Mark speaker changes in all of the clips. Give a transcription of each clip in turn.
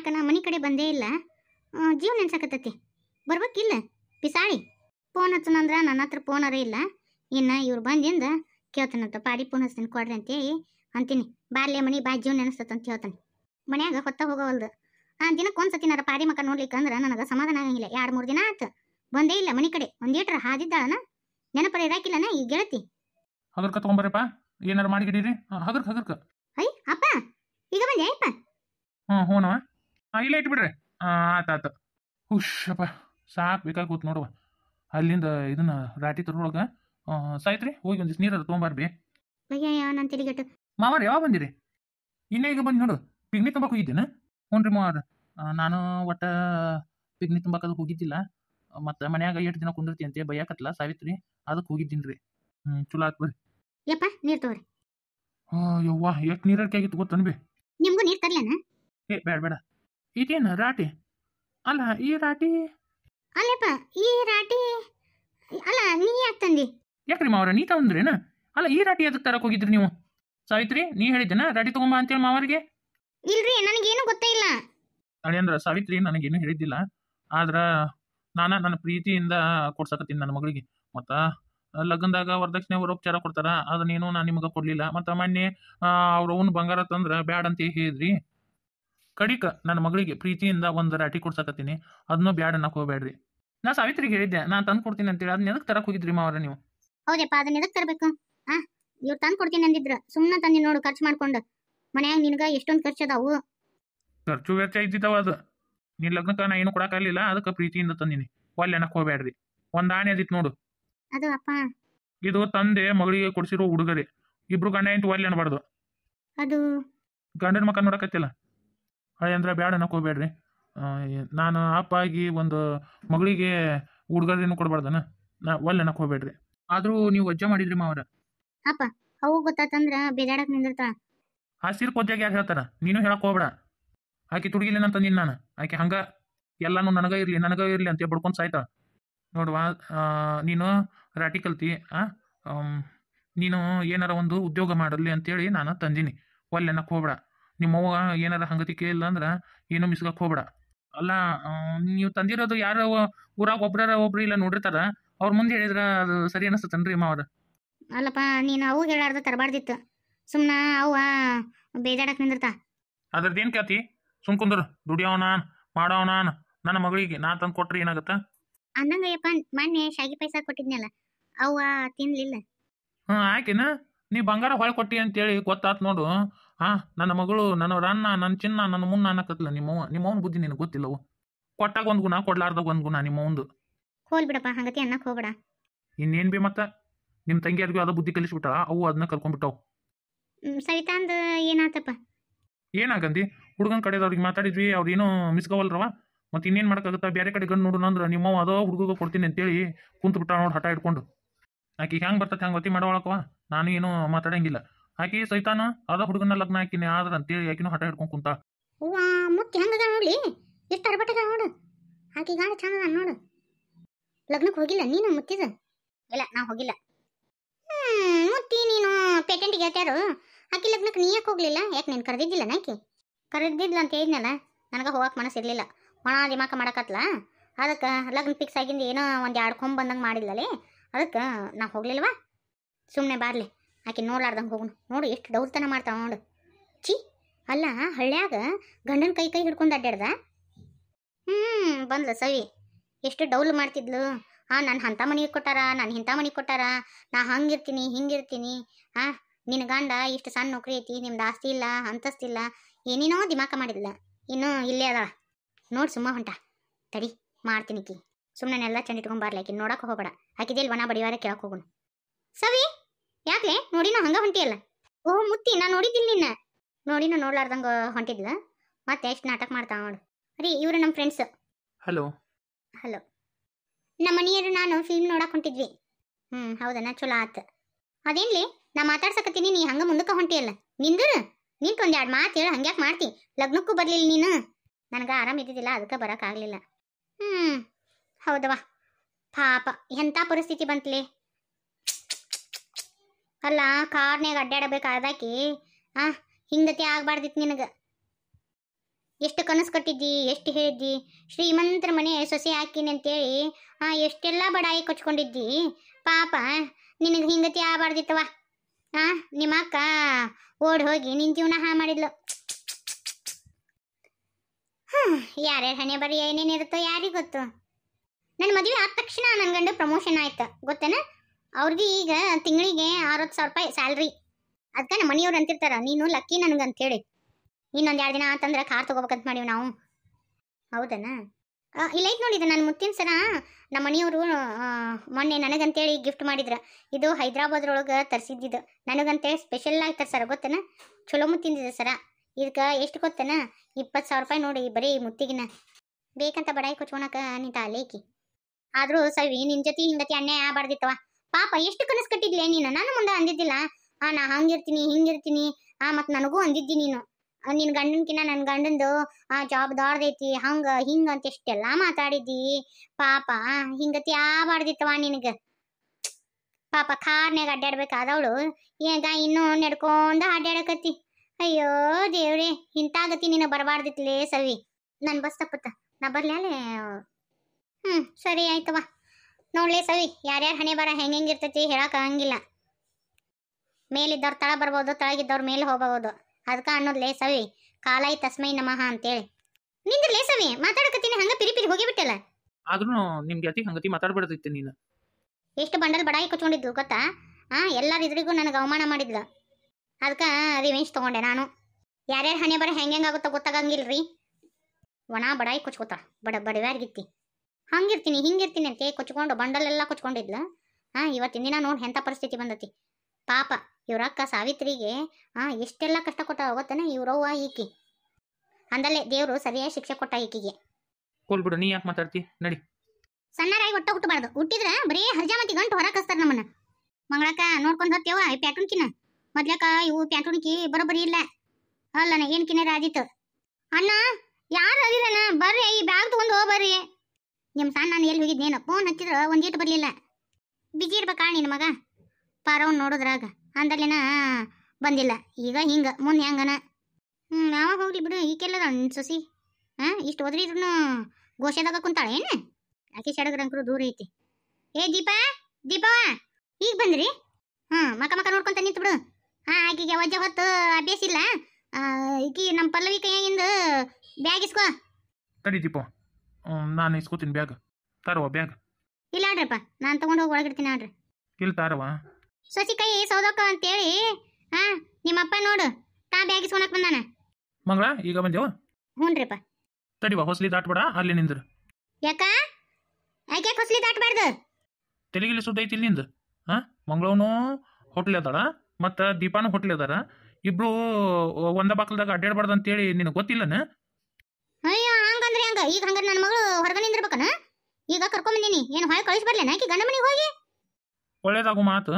Speaker 1: ಯಾಕ ನಾ ಮನೆ ಕಡೆ ಬಂದೇ ಇಲ್ಲ ಜೀವ ನೆನ್ಸಕತ್ತೈತಿ ಬರ್ಬೇಕಿಲ್ಲ ಪಿಸಾಳಿ ಫೋನ್ ಹಚ್ಚನಂದ್ರ ನನ್ನ ಹತ್ರ ಅರೇ ಇಲ್ಲ ಇನ್ನು ಇವ್ರು ಬಂದಿಂದ ಕೇಳ್ತಾನಂತ ಪಾಡಿ ಫೋನ್ ಹಚ್ತೀನಿ ಕೊಡ್ರಿ ಅಂತೇಳಿ ಅಂತೀನಿ ಬಾಲ್ಯ ಮನೆ ಬಾ ಜೀವ ಅಂತ ಹೇಳ್ತಾನೆ ಮನ್ಯಾಗ ಹೊತ್ತ ಹೋಗೋವಲ್ದು ಆ ದಿನಕ್ಕೆ ಒಂದು ಸತಿನಾರ ಪಾಡಿ ಮಕ್ಕ ನೋಡ್ಲಿಕ್ಕಂದ್ರೆ ನನಗೆ ಸಮಾಧಾನ ಆಗಂಗಿಲ್ಲ ಎರಡು ಮೂರು ದಿನ ಆತು ಬಂದೇ ಇಲ್ಲ ಮನೆ ಕಡೆ ಒಂದೇಟ್ರ ಹಾದಿದ್ದಾಳನ ನೆನಪರ ಇರಾಕಿಲ್ಲನ ಈ ಗೆಳತಿ
Speaker 2: ಹಗರ್ಕ ತಗೊಂಬರಪ್ಪ ಏನಾರು ಮಾಡಿಗಿಡೀರಿ ಹಗರ್ಕ ಹಗರ್ಕ
Speaker 1: ಅಯ್ಯ ಅಪ್ಪ ಈಗ ಬಂದೆ ಅಪ್ಪ
Speaker 2: ಹ್ಞೂ ಹ್ಞೂನವಾ ಇಲ್ಲೇ ಇಟ್ಬಿಡ್ರಿ ಹಾಂ ಆತು ಆತು ಹುಷಪ್ಪ ಸಾಕು ಬೇಕಾಗಿ ನೋಡುವ ಅಲ್ಲಿಂದ ಇದನ್ನ ರಾಟಿ ತರೋಳಗ ಸಾಯ್ತ್ರಿ ಹೋಗಿ ಒಂದಿಷ್ಟು ನೀರು ತೊಗೊಂಬಾರ್ಬಿ ಮಾವಾರ ಯಾವಾಗ ಬಂದಿರಿ ಇನ್ನೇ ಈಗ ಬಂದು ನೋಡು ಪಿಗ್ನಿ ತುಂಬಾಕ ಹೋಗಿದ್ದೇನೆ ಹ್ಞೂ ರೀ ಮಾವಾರ ನಾನು ಒಟ್ಟ ಪಿಗ್ನಿ ತುಂಬಕ್ಕೆ ಹೋಗಿದ್ದಿಲ್ಲ ಮತ್ತು ಮನ್ಯಾಗ ಎಷ್ಟು ದಿನ ಕುಂದಿರ್ತಿ ಅಂತೆ ಬೈಯಾಕತ್ಲ ಸಾವಿತ್ರಿ ಅದಕ್ಕೆ ಹೋಗಿದ್ದೀನಿ ರೀ ಚಲೋ ಆತ್ ಬರ್ರಿ ಯಪ್ಪ ನೀರು ತಗೋರಿ ಹಾಂ ಯವ್ವ ಎಷ್ಟು ನೀರು ಅಡಿಕೆ ಆಗಿತ್ತು ಗೊತ್ತನ್ಬಿ
Speaker 1: ನಿಮ್ಗೂ ನೀರು ತರಲೇನ
Speaker 2: ಏ ಬೇಡ ಬೇಡ ಇದೇನು ರಾಟಿ ಅಲ್ಲ ಈ ರಾಟಿ ಅಲ್ಲಪ್ಪ ಈ ರಾಟಿ ಅಲ್ಲ ನೀ ಯಾಕೆ ತಂದಿ ಯಾಕ್ರಿ ಮಾವರ ನೀ ತಂದ್ರೇನ ಅಲ್ಲ ಈ ರಾಟಿ ಅದಕ್ಕೆ ತರಕ್ಕೆ ಹೋಗಿದ್ರಿ ನೀವು ಸಾವಿತ್ರಿ ನೀ ಹೇಳಿದ್ದೆನ ರಾಟಿ ತಗೊಂಬ ಅಂತೇಳಿ ಮಾವರಿಗೆ ಇಲ್ರಿ ನನಗೇನು ಗೊತ್ತೇ ಇಲ್ಲ ಅಳಿಯಂದ್ರ ಸಾವಿತ್ರಿ ನನಗೇನು ಹೇಳಿದ್ದಿಲ್ಲ ಆದ್ರೆ ನಾನು ನನ್ನ ಪ್ರೀತಿಯಿಂದ ಕೊಡ್ಸಕತ್ತೀನಿ ನನ್ನ ಮಗಳಿಗೆ ಮತ್ತು ಲಗ್ನದಾಗ ವರದಕ್ಷಿಣೆ ಉಪಚಾರ ಕೊಡ್ತಾರ ಅದನ್ನೇನು ನಾನು ನಿಮಗೆ ಕೊಡಲಿಲ್ಲ ಮತ್ತು ಮೊನ್ನೆ ಅವ್ರ ಅವನು ಬಂಗಾರ ತಂದ್ರೆ ಬ್ಯಾಡ ಅಂತ ಹೇಳಿದ್ರಿ ಕಡಿಕ ನನ್ನ ಮಗಳಿಗೆ ಪ್ರೀತಿಯಿಂದ ಒಂದು ರಾಟಿ ಕೊಡ್ಸಕತ್ತೀನಿ ಅದನ್ನೂ ಬ್ಯಾಡ ಅನ್ನಕ್ಕೆ ಹೋಗ್ಬೇಡ್ರಿ ನಾ ಸಾವಿತ್ರಿಗೆ ಹೇಳಿದ್ದೆ ನಾನು ತಂದು ಕೊಡ್ತೀನಿ ಅಂತೇಳಿ ಅದನ್ನ ಎದಕ್ಕೆ ತರಕ್ ಹೋಗಿದ್ರಿ ಮಾವ್ರ ನೀವು
Speaker 1: ಹೌದಪ್ಪ ಅದನ್ನ ಎದಕ್ ತರಬೇಕು ಆ ಇವ್ರು ತಂದು ಕೊಡ್ತೀನಿ ಅಂದಿದ್ರ ಸುಮ್ಮನೆ ತಂದಿ ನೋಡು ಖರ್ಚು ಮಾಡ್ಕೊಂಡು ಮನ್ಯಾಗ ನಿನಗ ಎಷ್ಟೊಂದು ಖರ್ಚು ಅದಾವು
Speaker 2: ಖರ್ಚು ವೆಚ್ಚ ಇದ್ದಿದ್ದಾವ ಅದು ನಿನ್ನ ಲಗ್ನಕ್ಕ ನಾ ಏನು ಕೊಡಕ್ಕಾಗಲಿಲ್ಲ ಅದಕ್ಕೆ ಪ್ರೀತಿಯಿಂದ ತಂದಿನಿ ಒಲ್ಲೆ ಅನ್ನಕ್ಕೆ ಹೋಗ್ಬೇಡ್ರಿ ಒಂದು ಆಣೆ ಅದಿತ್ತು ನೋಡು ಅದು ಅಪ್ಪ ಇದು ತಂದೆ ಮಗಳಿಗೆ ಕೊಡ್ಸಿರೋ ಹುಡುಗರಿ ಇಬ್ರು ಗಂಡ ಎಂಟು ಒಲ್ಲೆ ಅನ್ಬಾರ್ದು ಅದು ಗಂಡನ ಮಕ್ಕ ನೋಡಕತ್ತಿಲ್ಲ ಹಳೆ ಅಂದ್ರೆ ಬೇಡ ಅನ್ನಕೋಬೇಡ್ರಿ ನಾನು ಅಪ್ಪಾಗಿ ಒಂದು ಮಗಳಿಗೆ ಹುಡುಗರೇನು ಕೊಡ್ಬಾರ್ದನ ನಾ ಒಲ್ಲೆ ಅನ್ನಕ್ಕೆ ಹೋಗ್ಬೇಡ್ರಿ ಆದರೂ ನೀವು ವಜ್ಜ ಮಾಡಿದ್ರಿ ಮಾವರ
Speaker 1: ಅಪ್ಪ ಅವು ಗೊತ್ತಾತಂದ್ರ ಬೇಜಾಡಕ್ ನಿಂದಿರ್ತಾಳ
Speaker 2: ಹೇಳ್ತಾರ ನೀನು ಹೇಳಕ್ ಹೋಗ್ಬೇಡ ಆಕೆ ತುಡುಗಿಲಿ ಅಂತ ನಾನು ಆಕೆ ಹಂಗ ಎಲ್ಲಾನು ನನಗ ಇರ್ಲಿ ನನಗ ಇರ್ಲಿ ಅಂತ ಬಡ್ಕೊಂಡು ಸಾಯ್ತಾಳ ನೋಡುವ ನೀನು ರಾಟಿ ಕಲ್ತಿ ಆ ನೀನು ಏನಾರ ಒಂದು ಉದ್ಯೋಗ ಮಾಡಲಿ ಅಂತೇಳಿ ನಾನು ತಂದಿನಿ ಒಲ್ಲೆ ಅನ್ನಕ್ಕೆ ನಿಮ್ಮ ಅವ್ವ ಏನಾರ ಹಂಗತಿ ಕೇಳಿಲ್ಲ ಅಂದ್ರೆ ಏನೋ ಮಿಸ್ಗಕ್ಕೆ ಹೋಗ್ಬೇಡ ಅಲ್ಲ ನೀವು ತಂದಿರೋದು ಯಾರೋ ಊರಾಗ ಒಬ್ಬರ ಒಬ್ರು ಇಲ್ಲ ನೋಡಿರ್ತಾರ ಅವ್ರ ಮುಂದೆ ಹೇಳಿದ್ರ ಅದು ಸರಿ ಅನಿಸ್ತತನ್ರಿ ಮಾವರ
Speaker 1: ಅಲ್ಲಪ್ಪ ನೀನು ಅವು ಹೇಳಾರ್ದು ತರಬಾರ್ದಿತ್ತು ಸುಮ್ಮನ ಅವ ಬೇಜಾಡಕ್ ನಿಂದಿರ್ತಾ
Speaker 2: ಅದ್ರದ್ದೇನು ಕೇಳ್ತಿ ಸುಮ್ ಕುಂದ್ರ ದುಡಿಯೋನಾನ್ ನಾನು ನನ್ನ ಮಗಳಿಗೆ ನಾ ತಂದ್ ಕೊಟ್ರಿ ಏನಾಗತ್ತ
Speaker 1: ಅಂದಂಗಯ್ಯಪ್ಪ ಮೊನ್ನೆ ಶಾಗಿ ಪೈಸ ಕೊಟ್ಟಿದ್ನಲ್ಲ ಅವ ತಿನ್ಲಿಲ್ಲ ಹ್ಞೂ ಆಯ್ಕೆನ
Speaker 2: ನೀ ಬಂಗಾರ ಹೊಳೆ ಕೊಟ್ಟಿ ಅಂತೇಳಿ ಗೊತ್ತಾತ್ ನೋಡು ಹಾ ನನ್ನ ಮಗಳು ನನ್ನ ಅಣ್ಣ ನನ್ನ ಚಿನ್ನ ನನ್ನ ಮುನ್ನ ಅನ್ನಕತ್ತಲ್ಲ ನಿಮ್ಮ ನಿಮ್ಮವನ್ ಬುದ್ಧಿ ನಿನಗೆ ಗೊತ್ತಿಲ್ಲವು ಕೊಟ್ಟಾಗ ಒಂದು ಗುಣ ಕೊಡ್ಲಾರ್ದಾಗ ಒಂದು ಗುಣ ನಿಮ್ಮ ಒಂದು
Speaker 1: ಬಿಡಪ್ಪ ಹಂಗತಿ ಅನ್ನಕ್ಕೆ ಹೋಗ್ಬೇಡ
Speaker 2: ಇನ್ನೇನ್ ಬಿ ಮತ್ತೆ ನಿಮ್ಮ ತಂಗಿಯರ್ಗೂ ಅದ ಬುದ್ಧಿ ಕಲಿಸ್ಬಿಟ್ಟ ಅವು ಅದನ್ನ ಕಲ್ಕೊಂಡ್ಬಿಟ್ಟವು
Speaker 1: ಸವಿತಾಂದ ಏನಾತಪ್ಪ
Speaker 2: ಏನಾಗಂದಿ ಹುಡುಗನ ಅವ್ರಿಗೆ ಮಾತಾಡಿದ್ವಿ ಅವ್ರ ಏನೂ ಮಿಸ್ಗವಲ್ರವ ಮತ್ತೆ ಇನ್ನೇನ್ ಮಾಡಕ್ಕಾಗತ್ತ ಬೇರೆ ಕಡೆ ಗಂಡು ನೋಡೋಣ ಅಂದ್ರೆ ನಿಮ್ಮವ ಅದೋ ಹುಡುಗ ಕೊಡ್ತೀನಿ ಅಂತೇಳಿ ಕುಂತು ಬಿಟ್ಟ ನೋಡಿ ಹಠ ಇಟ್ಕೊಂಡು ಆಕೆ ಹ್ಯಾಂಗ್ ಬರ್ತೈತೆ ಹ್ಯಾಂಗ್ ಗೊತ್ತಿ ಮಾಡೋಳಕವ ನಾನು ಏನೂ ಮಾತಾಡಂಗಿಲ್ಲ ಆಕಿ ಸೈತಾನ ಅದ ಹುಡುಗನ ಲಗ್ನ ಹಾಕಿನಿ ಆದ್ರ ಹೇಳಿ ಆಕಿನೂ ಹಠ ಹಿಡ್ಕೊಂಡು ಕುಂತ
Speaker 1: ಹೂವ ಮುತ್ತಿ ಹೆಂಗದ ನೋಡ್ಲಿ ಎಷ್ಟು ಅರ್ಬಟ್ಟದ ನೋಡು ಆಕಿ ಗಾಳಿ ಚಂದ ನೋಡು ಲಗ್ನಕ್ಕೆ ಹೋಗಿಲ್ಲ ನೀನು ಮುತ್ತಿದ ಇಲ್ಲ ನಾ ಹೋಗಿಲ್ಲ ಮುತ್ತಿ ನೀನು ಪೇಟೆಂಟ್ ಗೆಳ್ತಾರು ಆಕಿ ಲಗ್ನಕ್ಕೆ ನೀ ಯಾಕೆ ಹೋಗ್ಲಿಲ್ಲ ಯಾಕೆ ನೀನು ಕರೆದಿದ್ದಿಲ್ಲ ನಾಕಿ ಕರೆದಿದ್ದಿಲ್ಲ ಅಂತ ಹೇಳಿದ್ನಲ್ಲ ನನಗೆ ಹೋಗಕ್ಕೆ ಇರಲಿಲ್ಲ ಒಣ ದಿಮಾಕ ಮಾಡಕತ್ಲ ಅದಕ್ಕೆ ಲಗ್ನ ಫಿಕ್ಸ್ ಆಗಿಂದ ಏನೋ ಒಂದು ಎರಡು ಕೊಂಬಂದಂಗೆ ಮಾಡಿಲ್ಲಲೇ ಅದಕ್ಕೆ ನಾ ಹೋಗ್ಲಿಲ್ವಾ ಸುಮ್ಮನೆ ಬಾರ್ಲಿ ಆಕೆ ನೋಡ್ಲಾರ್ದಂಗೆ ಹೋಗುನು ನೋಡು ಎಷ್ಟು ಡೌಲ್ತನ ಮಾಡ್ತಾವ ನೋಡು ಚಿ ಅಲ್ಲ ಹಳ್ಳ್ಯಾಗ ಗಂಡನ ಕೈ ಕೈ ಹಿಡ್ಕೊಂಡು ಅಡ್ಡಾಡ್ದ ಹ್ಞೂ ಬಂದ್ಲ ಸವಿ ಎಷ್ಟು ಡೌಲ್ ಮಾಡ್ತಿದ್ಲು ಹಾಂ ನಾನು ಅಂಥ ಮನೆಗೆ ಕೊಟ್ಟಾರ ನಾನು ಇಂಥ ಮನೆಗೆ ಕೊಟ್ಟಾರ ನಾ ಹಂಗಿರ್ತೀನಿ ಹಿಂಗಿರ್ತೀನಿ ಹಾಂ ನಿನ್ನ ಗಂಡ ಇಷ್ಟು ಸಣ್ಣ ನೌಕರಿ ಐತಿ ನಿಮ್ದು ಆಸ್ತಿ ಇಲ್ಲ ಅಂತಸ್ತಿಲ್ಲ ಏನೇನೋ ದಿಮಾಕ ಮಾಡಿದ್ಲ ಇನ್ನೂ ಇಲ್ಲೇ ಅದಾಳ ನೋಡಿ ಸುಮ್ಮ ಹೊಂಟ ತಡಿ ಮಾಡ್ತೀನಿ ಕಿ ಸುಮ್ಮನೆ ಎಲ್ಲ ಚಂದ ಇಟ್ಕೊಂಬರ್ಲಾಕಿ ನೋಡಕ್ಕೆ ಹೋಗಬೇಡ ಇಲ್ಲಿ ಒಣ ಬಡಿವಾರ ಕೇಳಕ್ಕೆ ಹೋಗೋಣ ಸವಿ ನೋಡಿ ನೋಡಿನ ಹಂಗ ಹೊಂಟಿಯಲ್ಲ ಓ ಮುತ್ತಿ ನಾ ನೋಡಿದ್ದಿಲ್ಲ ನಿನ್ನ ನೋಡಿನ ನೋಡ್ಲಾರ್ದಂಗ ಹೊಂಟಿದ್ಲ ಮತ್ತೆ ಎಷ್ಟು ನಾಟಕ ಮಾಡ್ತಾವ ನೋಡು ರೀ ಇವರು ನಮ್ಮ ಫ್ರೆಂಡ್ಸ್ ಹಲೋ ಹಲೋ ನಮ್ಮ ಮನೆಯವರು ನಾನು ಫಿಲ್ಮ್ ನೋಡಕ್ ಹೊಂಟಿದ್ವಿ ಹ್ಮ್ ಹೌದನ ಚಲೋ ಆತ ಅದೇನ್ಲಿ ನಾ ಮಾತಾಡ್ಸಕತ್ತೀನಿ ನೀ ಹಂಗ ಮುಂದಕ್ಕೆ ಹೊಂಟಿಯಲ್ಲ ನಿಂದ್ರ ನಿಂತ ಒಂದ್ ಮಾತು ಹೇಳಿ ಹಂಗ್ಯಾಕೆ ಮಾಡ್ತಿ ಲಗ್ನಕ್ಕೂ ಬರ್ಲಿಲ್ಲ ನೀನು ನನಗೆ ಆರಾಮ ಇದ್ದಿದ್ದಿಲ್ಲ ಅದಕ್ಕೆ ಬರೋಕ್ಕಾಗಲಿಲ್ಲ ಹ್ಮ್ ಹೌದವಾ ಪಾಪ ಎಂತ ಪರಿಸ್ಥಿತಿ ಬಂತಲೇ ಅಲ್ಲ ಕಾರ್ನ್ಯಾಗ ಅಡ್ಡಾಡಬೇಕಾದಾಕಿ ಆ ಹಿಂಗತಿ ಆಗ್ಬಾರ್ದಿತ್ತು ನಿನಗೆ ಎಷ್ಟು ಕನಸು ಕಟ್ಟಿದ್ದಿ ಎಷ್ಟು ಹೇಳಿದ್ದಿ ಶ್ರೀಮಂತರ ಮನೆ ಸೊಸೆ ಹಾಕಿನಿ ಅಂತೇಳಿ ಆ ಎಷ್ಟೆಲ್ಲ ಬಡಾಯಿ ಕೊಚ್ಕೊಂಡಿದ್ದಿ ಪಾಪ ನಿನಗೆ ಹಿಂಗತಿ ಆಗ್ಬಾರ್ದಿತ್ತವ ಆ ನಿಮ್ಮ ಅಕ್ಕ ಓಡ್ ಹೋಗಿ ನಿನ್ ಜೀವನ ಹಾ ಮಾಡಿದ್ಲು ಹಾಂ ಯಾರ್ಯಾರ ಹಣೆ ಬರೀ ಏನೇನಿರುತ್ತೋ ಯಾರಿಗೆ ಗೊತ್ತು ನನ್ನ ಮದುವೆ ಆದ ತಕ್ಷಣ ನನ್ನ ಗಂಡು ಪ್ರಮೋಷನ್ ಆಯ್ತು ಗೊತ್ತೇನಾ ಅವ್ರಿಗೆ ಈಗ ತಿಂಗಳಿಗೆ ಅರವತ್ತು ಸಾವಿರ ರೂಪಾಯಿ ಸ್ಯಾಲ್ರಿ ಅದಕ್ಕೆ ನಮ್ಮ ಮನೆಯವ್ರು ಅಂತಿರ್ತಾರೆ ನೀನು ಲಕ್ಕಿ ನನಗೆ ಅಂತೇಳಿ ಇನ್ನೊಂದು ಎರಡು ದಿನ ಅಂತಂದ್ರೆ ಕಾರ್ ತೊಗೋಬೇಕಂತ ಮಾಡೀವಿ ನಾವು ಹೌದನ ಐತೆ ನೋಡಿದ ನಾನು ಮುತ್ತಿನ ಸರ ನಮ್ಮ ಮನೆಯವರು ಮೊನ್ನೆ ನನಗಂತೇಳಿ ಗಿಫ್ಟ್ ಮಾಡಿದ್ರು ಇದು ಹೈದ್ರಾಬಾದ್ರೊಳಗೆ ತರಿಸಿದ್ದಿದ್ದು ನನಗಂತೇಳಿ ಸ್ಪೆಷಲ್ ಆಗಿ ತರ್ಸಾರ ಗೊತ್ತನ ಚಲೋ ಮುತ್ತಿಂದಿದೆ ಸರ ಇದಕ್ಕೆ ಎಷ್ಟು ಗೊತ್ತನ ಇಪ್ಪತ್ತು ಸಾವಿರ ರೂಪಾಯಿ ನೋಡಿ ಬರೀ ಮುತ್ತಿಗಿನ ಬೇಕಂತ ಬಡಾಯಿ ಕೊಚ್ಕೊಳಕ ನಿಂತ ಅಲೇಕಿ ಆದರೂ ಸವಿ ನಿನ್ನ ಜೊತೆ ಹಿಂಗತಿ ಅನ್ಯಾಯ ಆಗ್ಬಾರ್ದಿತ್ತವ ಪಾಪ ಎಷ್ಟು ಕನಸು ಕಟ್ಟಿದ್ಲೆ ನೀನು ನನ್ನ ಮುಂದೆ ಅಂದಿದ್ದಿಲ್ಲ ಆ ನಾ ಹಂಗಿರ್ತೀನಿ ಹಿಂಗಿರ್ತೀನಿ ಆ ಮತ್ತೆ ನನಗೂ ಅಂದಿದ್ದಿ ನೀನು ನಿನ್ನ ಗಂಡನ್ಕಿನ್ನ ನನ್ನ ಗಂಡಂದು ಆ ಜಾಬ್ ದೊಡ್ದೈತಿ ಹಂಗ ಹಿಂಗ ಅಂತ ಎಷ್ಟೆಲ್ಲ ಮಾತಾಡಿದ್ದಿ ಪಾಪ ಹಿಂಗತಿ ಆಬಾಡ್ದಿತ್ತವ ನಿನಗ ಪಾಪ ಕಾರ್ನ್ಯಾಗ ಅಡ್ಡಾಡ್ಬೇಕಾದವಳು ಈಗ ಇನ್ನೂ ನಡ್ಕೊಂಡ ಅಡ್ಡಾಡಕತ್ತಿ ಅಯ್ಯೋ ದೇವ್ರೆ ಇಂತಾಗತಿ ನೀನು ಬರಬಾರ್ದಿತ್ಲೇ ಸವಿ ನನ್ನ ಬಸ್ ತಪ್ಪತ್ತ ನಾ ಬರ್ಲಿ ಹ್ಞೂ ಸರಿ ಆಯ್ತವಾ ನೋಡ್ಲಿ ಸವಿ ಯಾರ್ಯಾರ ಹಣೆ ಬರ ಹೆಂಗೆ ಇರ್ತೈತಿ ಹೇಳಕ್ಕೆ ಆಗಂಗಿಲ್ಲ ಮೇಲಿದ್ದವ್ರು ತಳ ಬರ್ಬೋದು ತಳಗಿದ್ದವ್ರು ಮೇಲೆ ಹೋಗಬಹುದು ಅದಕ್ಕ ಅನ್ನೋದು ಸವಿ ಕಾಲಾಯಿ ತಸ್ಮೈ ನಮಃ ಅಂತೇಳಿ ಹೇಳಿ ಸವಿ ಮಾತಾಡಕತ್ತೀನಿ ಹಂಗ ಪಿರಿ ಪಿರಿ ಹೋಗಿಬಿಟ್ಟಲ್ಲ
Speaker 2: ಆದ್ರೂ ನಿಮ್ ಹಂಗತಿ ನೀನು
Speaker 1: ಎಷ್ಟು ಬಂಡಲ್ ಬಡಾಯಿ ಕುಚ್ಕೊಂಡಿದ್ದು ಗೊತ್ತಾ ಆ ಎಲ್ಲಾರ ಇದ್ರಿಗೂ ನನಗೆ ಅವಮಾನ ಮಾಡಿದ್ಲು ಅದಕ್ಕೆ ರಿವೆಂಜ್ ತಗೊಂಡೆ ನಾನು ಯಾರ್ಯಾರ ಹಣೆ ಬರ ಹೆಂಗೆ ಆಗುತ್ತೋ ಗೊತ್ತಾಗಂಗಿಲ್ರಿ ಒಣ ಬಡಾಯಿ ಕುಚ್ಕೋತಾಳ ಬಡ ಬಡವ್ಯಾರ್ಗಿತ್ತಿ ಹಂಗಿರ್ತೀನಿ ಹಿಂಗಿರ್ತೀನಿ ಅಂತ ಕೊಚ್ಕೊಂಡು ಬಂಡಲೆಲ್ಲ ಕೊಚ್ಕೊಂಡಿದ್ಲ ಹಾಂ ಇವತ್ತಿನ ದಿನ ನೋಡಿ ಎಂಥ ಪರಿಸ್ಥಿತಿ ಬಂದತಿ ಪಾಪ ಇವ್ರ ಅಕ್ಕ ಸಾವಿತ್ರಿಗೆ ಹಾಂ ಎಷ್ಟೆಲ್ಲ ಕಷ್ಟ ಕೊಟ್ಟ ಗೊತ್ತಾನೆ ಇವ್ರವ್ವ ಈಕಿ ಅಂದಲ್ಲೇ ದೇವ್ರು ಸರಿಯಾಗಿ ಶಿಕ್ಷೆ ಕೊಟ್ಟ ಈಕಿಗೆ
Speaker 2: ಕೊಲ್ಬಿಡು ನೀ ಯಾಕೆ ಮಾತಾಡ್ತಿ ನಡಿ
Speaker 1: ಸಣ್ಣರಾಗಿ ಹೊಟ್ಟೆ ಹುಟ್ಟಬಾರ್ದು ಹುಟ್ಟಿದ್ರೆ ಬರೀ ಹರ್ಜಾಮತಿ ಗಂಟು ಹೊರ ಕಸ್ತಾರ ನಮ್ಮನ್ನ ಮಂಗಳಕ್ಕ ನೋಡ್ಕೊಂಡ್ ಹೋಗ್ತೇವ ಈ ಪ್ಯಾಟುಣ್ಕಿನ ಮೊದ್ಲಕ್ಕ ಇವು ಪ್ಯಾಟುಣ್ಕಿ ಬರೋಬರಿ ಇಲ್ಲ ಏನ್ ಏನ್ಕಿನ ರಾಜಿತ್ತು ಅಣ್ಣ ಯಾರು ಅದಿರಣ್ಣ ಬರ್ರಿ ಈ ಬ್ಯಾಗ್ ತಗೊಂಡು ಹೋಗ್ಬರ್ರಿ ನಿಮ್ಮ ಸಣ್ಣ ನಾನು ಎಲ್ಲಿ ಹೋಗಿದ್ನೇನು ಫೋನ್ ಹಚ್ಚಿದ್ರೆ ಒಂದೇಟು ಬರಲಿಲ್ಲ ಬಿಜಿ ಇರ್ಬೇಕಾ ನಿನ್ನ ಮಗ ಪಾರವ್ನ ನೋಡಿದ್ರಾಗ ಅಂದರ್ಲಿನ ಬಂದಿಲ್ಲ ಈಗ ಹಿಂಗೆ ಮುಂದೆ ಹೆಂಗನ ಹ್ಞೂ ಯಾವಾಗ ಹೋಗ್ಲಿ ಬಿಡು ಈಗೆಲ್ಲದ ಸೊಸಿ ಹಾಂ ಇಷ್ಟು ಓದ್ರಿದ್ರು ಘೋಷದಾಗ ಕುಂತಾಳೆ ಏನು ಆಕೆ ಸಡಗ್ರಂಕರು ದೂರ ಐತಿ ಏ ದೀಪಾ ದೀಪವ ಈಗ ಬಂದ್ರಿ ಹ್ಞೂ ಮಕ ಮಕ ನೋಡ್ಕೊಂತ ನಿಂತು ಬಿಡು ಹಾಂ ಆಕೆಗೆ ವಜ್ಜ ಹೊತ್ತು ಅಭ್ಯಾಸ ಇಲ್ಲ ಈಕಿ ನಮ್ಮ ಪಲ್ಲವಿ ಕೈಯಿಂದ ಬ್ಯಾಗ್
Speaker 2: ತಡಿ ದೀಪ ನಾನು ಇಸ್ಕೋತೀನಿ ಬ್ಯಾಗ್ ತಾರವ ಬ್ಯಾಗ್
Speaker 1: ಇಲ್ಲ ಅಡ್ರಪ್ಪ ನಾನು ತಗೊಂಡು ಹೋಗಿ ಒಳಗಿಡ್ತೀನಿ ಆಡ್ರಿ ಇಲ್ಲಿ ತಾರವ ಸೊಸಿ ಕೈ ಸೌದಕ್ಕ ಅಂತೇಳಿ ಹಾ ನಿಮ್ಮಪ್ಪ ನೋಡು ತಾ ಬ್ಯಾಗ್ ಇಸ್ಕೊಳಕ್ ಬಂದಾನ
Speaker 2: ಮಂಗಳ ಈಗ ಬಂದೇವ ಹ್ಞೂನ್ರಿಪ್ಪ ತಡಿವಾ ಹೊಸಲಿ ದಾಟ್ಬೇಡ ಅಲ್ಲಿ ನಿಂದ್ರು
Speaker 1: ಯಾಕ ಯಾಕೆ ಹೊಸಲಿ
Speaker 2: ದಾಟಬಾರ್ದು ತೆಲಿಗಿಲಿ ಐತಿ ನಿಂದ್ರು ಹಾ ಮಂಗಳವನು ಹೋಟ್ಲ್ ಅದಾಳ ಮತ್ತು ದೀಪಾನು ಹೋಟ್ಲ್ ಅದಾರ ಇಬ್ರು ಒಂದ ಬಾಕಲ್ದಾಗ ಅಡ್ಡಾಡ್ಬಾರ್ದು ಅಂತೇಳಿ ನಿನಗೆ ಗೊತ್ತಿಲ್ಲನ
Speaker 1: ಈಗ ಹಂಗಾರೆ ನನ್ನ ಮಗಳು ಹೊರಗೆ ನಿಂದಿರ್ಬೇಕನ ಈಗ ಕರ್ಕೊಂಬಂದಿನಿ ಏನು ಹೊಳೆ ಕಳಿಸಿ ಬರ್ಲೇನ ಆಕಿ ಗಂಡ ಮನೆಗೆ ಹೋಗಿ
Speaker 2: ಒಳ್ಳೇದಾಗು ಮಾತು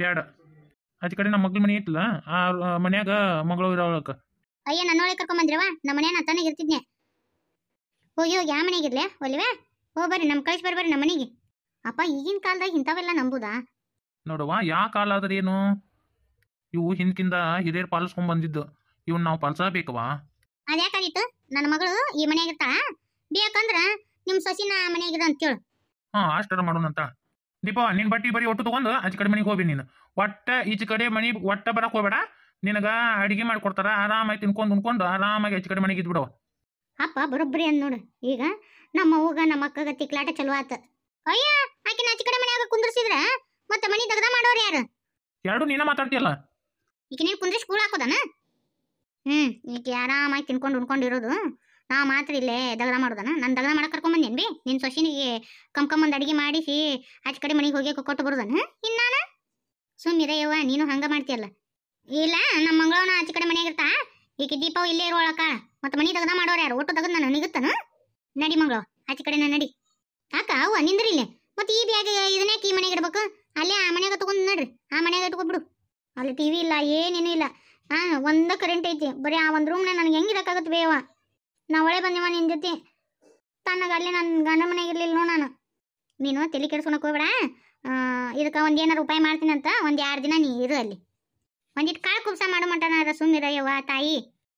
Speaker 2: ಬ್ಯಾಡ ಅದಿ ಕಡೆ ನಮ್ಮ ಮಗಳ ಮನೆ ಇತ್ತಲ್ಲ ಆ ಮನ್ಯಾಗ ಮಗಳು ಇರೋಳಕ
Speaker 1: ಅಯ್ಯ ನನ್ನೊಳಗೆ ಕರ್ಕೊಂಬಂದ್ರವ ನಮ್ಮ ಮನೆ ನಾ ತಾನಾಗ ಇರ್ತಿದ್ನೆ ಹೋಗಿ ಹೋಗಿ ಆ ಇರ್ಲೇ ಒಲಿವೆ ಹೋ ಬರ್ರಿ ನಮ್ಮ ಕಳಿಸಿ ಬರ್ಬರ್ರಿ ನಮ್ಮ ಮನೆಗೆ ಅಪ್ಪ ಈಗಿನ ಕಾಲದಾಗ ಇಂಥವೆಲ್ಲ ನಂಬುದಾ
Speaker 2: ನೋಡುವ ಯಾ ಕಾಲ ಆದ್ರೆ ಏನು ಇವು ಹಿಂದಕ್ಕಿಂದ ಹಿರಿಯರು ಪಾಲಿಸ್ಕೊಂಡ್ ಬಂದಿದ್ದು ಇವನ್ ನಾವು ಪಾಲಿಸಬೇಕವಾ
Speaker 1: ಅದ್ಯಾಕಾಗಿತ್ತು ನನ್ನ ಮಗಳು ಈ ಮನೆಯಾಗಿರ್ತಾಳ ಬೇಕಂದ್ರ ನಿಮ್ ಸಸಿನ ಮನೆಗಿದ ಹೇಳು
Speaker 2: ಹಾ ಅಷ್ಟರ ಮಾಡೋಣಂತ ದೀಪ ನಿನ್ ಬಟ್ಟಿ ಬರೀ ಒಟ್ಟು ತಗೊಂಡು ಆಚೆ ಕಡೆ ಮನೆಗೆ ಹೋಗಿ ನೀನು ಒಟ್ಟ ಈಚೆ ಕಡೆ ಮನೆ ಒಟ್ಟ ಬರಕ್ ಹೋಗ್ಬೇಡ ನಿನಗ ಅಡಿಗೆ ಮಾಡ್ಕೊಡ್ತಾರ ಆರಾಮಾಗಿ ತಿನ್ಕೊಂಡು ಉಣ್ಕೊಂಡು ಆರಾಮಾಗಿ ಆಚೆ ಕಡೆ ಮನೆಗೆ ಇದ್ಬಿಡವ
Speaker 1: ಅಪ್ಪ ಬರೋಬ್ಬರಿ ಅಂದ್ ನೋಡು ಈಗ ನಮ್ಮ ಅವ್ವಗ ನಮ್ಮ ಅಕ್ಕಗ ತಿಕ್ಲಾಟ ಚಲೋ ಆತ ಅಯ್ಯ ಆಕೆ ಆಚೆ ಕಡೆ ಮನೆಯಾಗ ಕುಂದ್ರಸಿದ್ರ ಮತ್ತೆ ಮನಿ ದಗದ ಮಾಡೋರು ಯಾರು ಎರಡು ನೀನ ಮಾತಾಡ್ತಿಯಲ್ಲ ನೀ ಕುಂದ್ರಿಸಿ ಕೂಳ್ ಹಾಕೋದನ ಹ್ಮ್ ಈಕೆ ಆರಾಮಾಗಿ ತಿನ್ಕೊಂಡು ಉಣ್ಕೊಂಡು ನಾ ಮಾತ್ರ ಇಲ್ಲೇ ದಗದ ಮಾಡೋದನ ನಾನು ದಗನ ಮಾಡಕ್ಕೆ ಕರ್ಕೊಂಬಂದೇನು ಬಿ ನಿನ್ನ ಸೊಸಿನಿಗೆ ಕಂಕಂಬಂದು ಅಡಿಗೆ ಮಾಡಿಸಿ ಆಚೆ ಕಡೆ ಮನೆಗೆ ಹೋಗಿ ಕೊಟ್ಟು ಬರೋದನ ಇನ್ನು ನಾನು ಸುಮ್ಮಿರೆ ಯವ್ವ ನೀನು ಹಂಗೆ ಮಾಡ್ತೀಯಲ್ಲ ಇಲ್ಲ ನಮ್ಮ ಮಂಗಳವನ ಆಚೆ ಕಡೆ ಮನೆಗೆ ಈ ಈಕೆ ದೀಪಾವ್ ಇಲ್ಲೇ ಇರೋಳಕ ಮತ್ತು ಮನೆ ತಗದ ಮಾಡೋರು ಯಾರು ಒಟ್ಟು ತಗದು ನಾನು ನಿಗುತ್ತಾನ ನಡಿ ಮಂಗಳೋ ಆಚೆ ಕಡೆ ನಾನು ನಡಿ ಅಕ್ಕ ಅವ್ವ ಇಲ್ಲೇ ಮತ್ತು ಈ ಬ್ಯಾಗ್ ಇದನ್ನೇ ಈ ಮನೆಗೆ ಇಡ್ಬೇಕು ಅಲ್ಲೇ ಆ ಮನೆಗೆ ತಗೊಂಡು ನಡ್ರಿ ಆ ಮನೆಗೆ ಇಟ್ಕೊಬಿಡು ಅಲ್ಲಿ ಟಿ ವಿ ಇಲ್ಲ ಏನೇನೂ ಇಲ್ಲ ಹಾಂ ಒಂದು ಕರೆಂಟ್ ಐತಿ ಬರೀ ಆ ಒಂದು ರೂಮ್ನ ನನಗೆ ಹೆಂಗೆ ಇರೋಕ್ಕಾಗತ್ತೆ ಬೇವ ನಾ ಒಳ್ಳೆ ಬಂದೆವ ನಿನ್ನ ಜೊತೆ ತಣ್ಣಗಲ್ಲಿ ನನ್ನ ಗಂಡ ಮನೆಗಿರ್ಲಿಲ್ಲ ನೋ ನಾನು ನೀನು ತಲೆ ಕೆಡ್ಸ್ಕೊಳಕ್ ಹೋಗ್ಬೇಡ ಇದಕ್ಕೆ ಒಂದು ಏನಾರು ಉಪಾಯ ಮಾಡ್ತೀನಂತ ಒಂದು ಎರಡು ದಿನ ನೀ ಇರು ಅಲ್ಲಿ ಒಂದಿಟ್ಟು ಕಾಳು ಕುಬ್ಸ ಮಾಡೋ ಸುಮ್ಮನೆ ಸುಮ್ಮನಿರಯ್ಯವ್ವ ತಾಯಿ